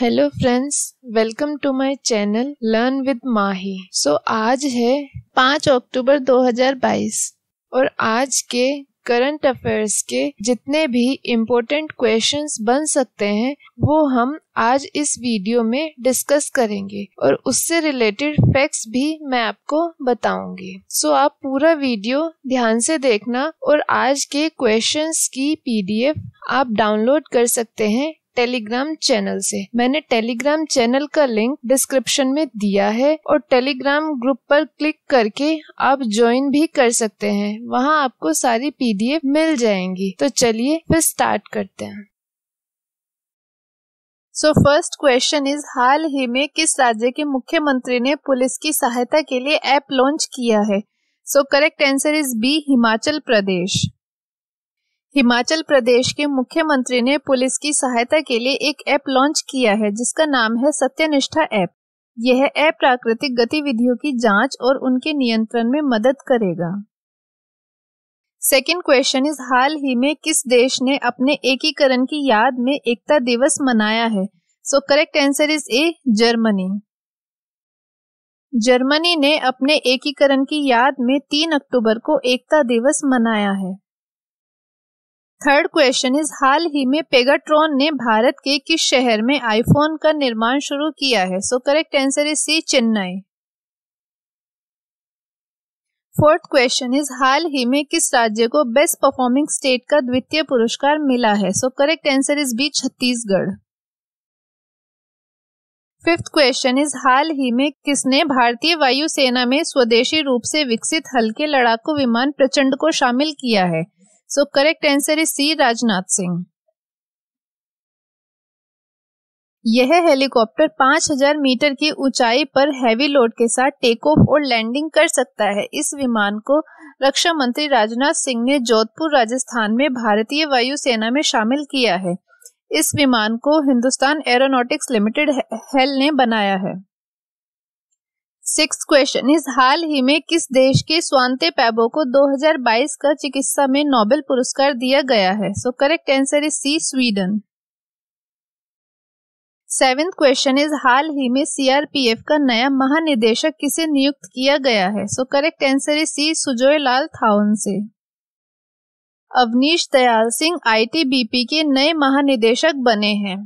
hello friends welcome to my channel learn with Mahi so आज है 5 अक्टूबर 2022 और आज के करंट अफेयर्स के जितने भी इम्पोर्टेंट क्वेश्चंस बन सकते हैं वो हम आज इस वीडियो में डिस्कस करेंगे और उससे रिलेटेड फैक्ट्स भी मैं आपको बताऊंगी सो so, आप पूरा वीडियो ध्यान से देखना और आज के क्वेश्चंस की पीडीएफ आप डाउनलोड कर सकते हैं टेलीग्राम चैनल से मैंने टेलीग्राम चैनल का लिंक डिस्क्रिप्शन में दिया है और टेलीग्राम ग्रुप पर क्लिक करके आप ज्वाइन भी कर सकते हैं वहाँ आपको सारी पीडीएफ मिल जाएंगी तो चलिए फिर स्टार्ट करते हैं सो फर्स्ट क्वेश्चन इज हाल ही में किस राज्य के मुख्यमंत्री ने पुलिस की सहायता के लिए ऐप लॉन्च किया है so correct answer is B Himachal Pradesh Himachal Pradesh के मुख्यमंत्री ने पुलिस की सहायता के लिए एक ऐप लॉन्च किया है जिसका नाम है सत्यनिष्ठा ऐप यह ऐप प्राकृतिक गतिविधियों की जांच और उनके नियंत्रण में मदद करेगा सेकेंड क्वेश्चन इज हाल ही में किस देश ने अपने एकीकरण की याद में एकता दिवस मनाया है so correct answer is A Germany Germany ने अपने एकीकरण की याद में 3 अक्टूबर को एकता दिवस मनाया है थर्ड क्वेश्चन इज हाल ही में पेगाट्रॉन ने भारत के किस शहर में आईफोन का निर्माण शुरू किया है so correct answer is C Chennai fourth question is हाल ही में किस राज्य को बेस्ट परफॉर्मिंग स्टेट का द्वितीय पुरस्कार मिला है so correct answer is B Chhattisgarh fifth question is हाल ही में किसने भारतीय वायुसेना में स्वदेशी रूप से विकसित हल्के लड़ाकू विमान प्रचंड को शामिल किया है so correct answer is C Rajnath Singh यह हेलीकॉप्टर 5000 मीटर की ऊंचाई पर हैवी लोड के साथ टेक ऑफ और लैंडिंग कर सकता है इस विमान को रक्षा मंत्री राजनाथ सिंह ने जोधपुर राजस्थान में भारतीय वायुसेना में शामिल किया है इस विमान को हिंदुस्तान एरोनॉटिक्स लिमिटेड हेल ने बनाया है सिक्स क्वेश्चन इस हाल ही में किस देश के स्वांते पैबो को 2022 का चिकित्सा में नोबेल पुरस्कार दिया गया है so correct answer is C Sweden seventh question is हाल ही में सीआरपीएफ का नया महानिदेशक किसे नियुक्त किया गया है so correct answer is C Sujoy Lal थाउन से अवनीश दयाल सिंह आईटीबीपी के नए महानिदेशक बने हैं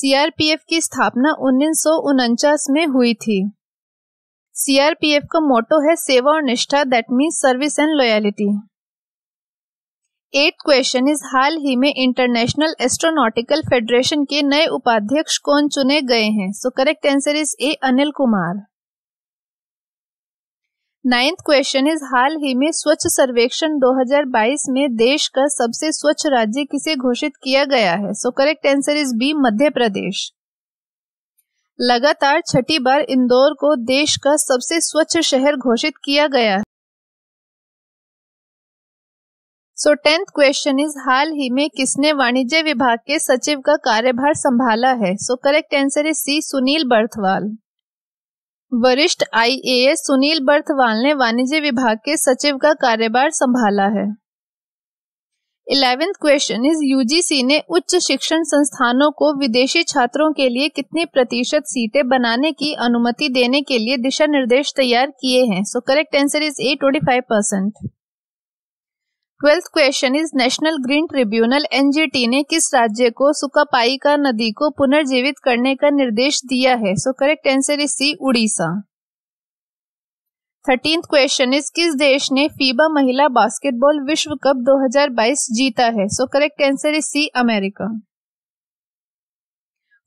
सीआरपीएफ की स्थापना उन्नीस में हुई थी सीआरपीएफ का मोटो है सेवा और निष्ठा that mean service and loyalty eight question is हाल ही में इंटरनेशनल एस्ट्रोनॉटिकल फेडरेशन के नए उपाध्यक्ष कौन चुने गए हैं so correct answer is A Anil Kumar ninth question is हाल ही में स्वच्छ सर्वेक्षण 2022 में देश का सबसे स्वच्छ राज्य किसे घोषित किया गया है so correct answer is B Madhya Pradesh लगातार छठी बार इंदौर को देश का सबसे स्वच्छ शहर घोषित किया गया सो टेंथ क्वेश्चन इज हाल ही में किसने वाणिज्य विभाग के सचिव का कार्यभार संभाला है so correct answer is C Sunil Barthwal वरिष्ठ आईएएस सुनील बर्थवाल ने वाणिज्य विभाग के सचिव का कार्यभार संभाला है इलेवेंथ क्वेश्चन इज यूजीसी ने उच्च शिक्षण संस्थानों को विदेशी छात्रों के लिए कितने प्रतिशत सीटें बनाने की अनुमति देने के लिए दिशा निर्देश तैयार किए हैं so correct answer is A twenty five percent twelfth question is national green tribunal NGT ने किस राज्य को सुकापाई का नदी को पुनर्जीवित करने का निर्देश दिया है so correct answer is C Orissa thirteen question is किस देश ने फीबा महिला बास्केटबॉल विश्व कप 2022 जीता है so correct answer is C America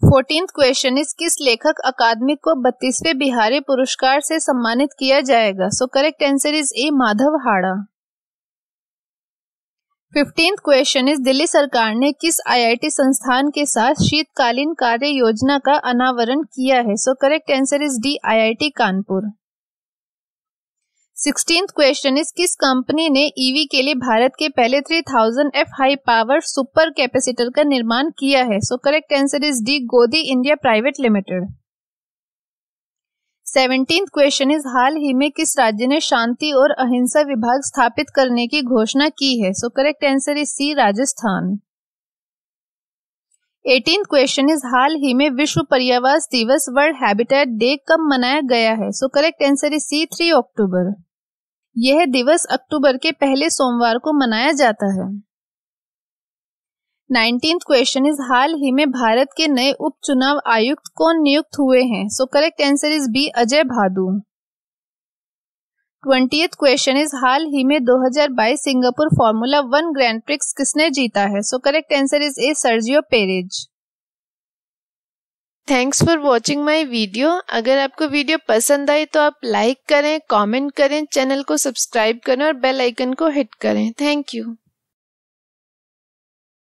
fourteen question is किस लेखक अकादमी को बत्तीसवें बिहारी पुरस्कार से सम्मानित किया जाएगा so correct answer is A Madhav Hada fifteenth question is Delhi सरकार ने किस आईआईटी संस्थान के साथ शीतकालीन कार्य योजना का अनावरण किया है so correct answer is D IIT Kanpur sixteen question is किस कंपनी ने ईवी e के लिए भारत के पहले three thousand F high power super capacitor का निर्माण किया है so correct answer is D Godi India private limited seventeen question is हाल ही में किस राज्य ने शांति और अहिंसा विभाग स्थापित करने की घोषणा की है so correct answer is C Rajasthan eighteen question is हाल ही में विश्व पर्यावास दिवस वर्ल्ड हैबिटेट डे कब मनाया गया है so correct answer is C three October यह दिवस अक्टूबर के पहले सोमवार को मनाया जाता है नाइनटीन क्वेश्चन इज हाल ही में भारत के नए उप चुनाव आयुक्त कौन नियुक्त हुए हैं so correct answer is B Ajay Bhadu twenty question is हाल ही में 2022 Singapore formula one grand prix किसने जीता है so correct answer is A Sergio Perez thanks for watching my video अगर आपको वीडियो पसंद आई तो आप लाइक करें कॉमेंट करें चैनल को सब्सक्राइब करें और बेल आइकन को हिट करें थैंक यू